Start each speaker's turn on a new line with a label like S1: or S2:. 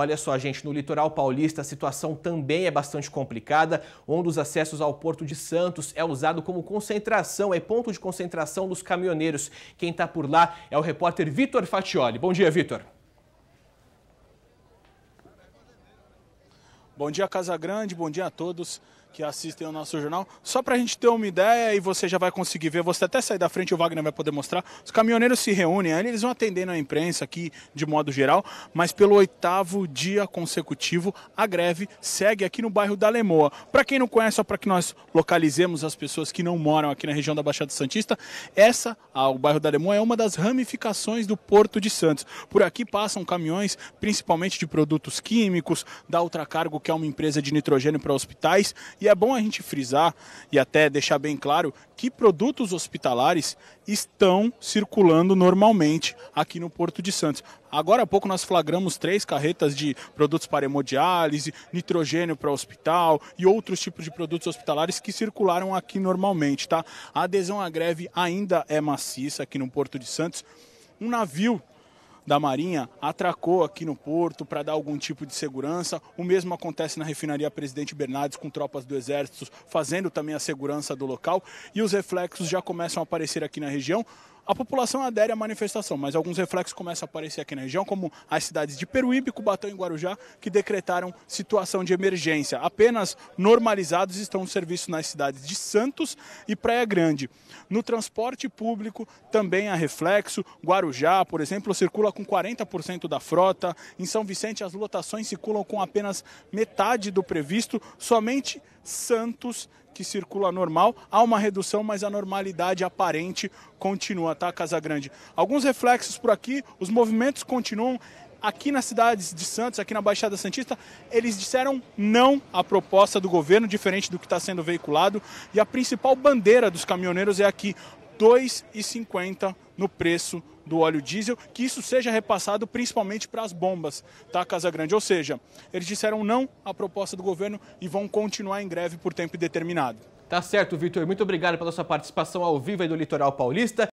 S1: Olha só, gente, no litoral paulista a situação também é bastante complicada. Um dos acessos ao Porto de Santos é usado como concentração, é ponto de concentração dos caminhoneiros. Quem está por lá é o repórter Vitor Fatioli. Bom dia, Vitor.
S2: Bom dia, Casa Grande, bom dia a todos que assistem ao nosso jornal. Só para a gente ter uma ideia e você já vai conseguir ver, você até sair da frente, o Wagner vai poder mostrar. Os caminhoneiros se reúnem, eles vão atendendo a imprensa aqui de modo geral, mas pelo oitavo dia consecutivo, a greve segue aqui no bairro da Lemoa. Para quem não conhece, só para que nós localizemos as pessoas que não moram aqui na região da Baixada Santista, essa, o bairro da Lemoa, é uma das ramificações do Porto de Santos. Por aqui passam caminhões, principalmente de produtos químicos, da Ultracargo, que é uma empresa de nitrogênio para hospitais, e é bom a gente frisar e até deixar bem claro que produtos hospitalares estão circulando normalmente aqui no Porto de Santos. Agora há pouco nós flagramos três carretas de produtos para hemodiálise, nitrogênio para hospital e outros tipos de produtos hospitalares que circularam aqui normalmente, tá? A adesão à greve ainda é maciça aqui no Porto de Santos. Um navio da Marinha atracou aqui no porto para dar algum tipo de segurança. O mesmo acontece na refinaria Presidente Bernardes com tropas do Exército fazendo também a segurança do local e os reflexos já começam a aparecer aqui na região. A população adere à manifestação, mas alguns reflexos começam a aparecer aqui na região, como as cidades de Peruíbe, Cubatão e Guarujá, que decretaram situação de emergência. Apenas normalizados estão os serviços nas cidades de Santos e Praia Grande. No transporte público também há reflexo. Guarujá, por exemplo, circula com 40% da frota. Em São Vicente, as lotações circulam com apenas metade do previsto. Somente Santos que circula normal. Há uma redução, mas a normalidade aparente continua, tá, Casa Grande? Alguns reflexos por aqui, os movimentos continuam. Aqui nas cidades de Santos, aqui na Baixada Santista, eles disseram não à proposta do governo, diferente do que está sendo veiculado. E a principal bandeira dos caminhoneiros é aqui, 2,50 no preço do óleo diesel, que isso seja repassado principalmente para as bombas, tá, Casa Grande? Ou seja, eles disseram não à proposta do governo e vão continuar em greve por tempo determinado. Tá certo, Vitor. Muito obrigado pela sua participação ao vivo aí do Litoral Paulista.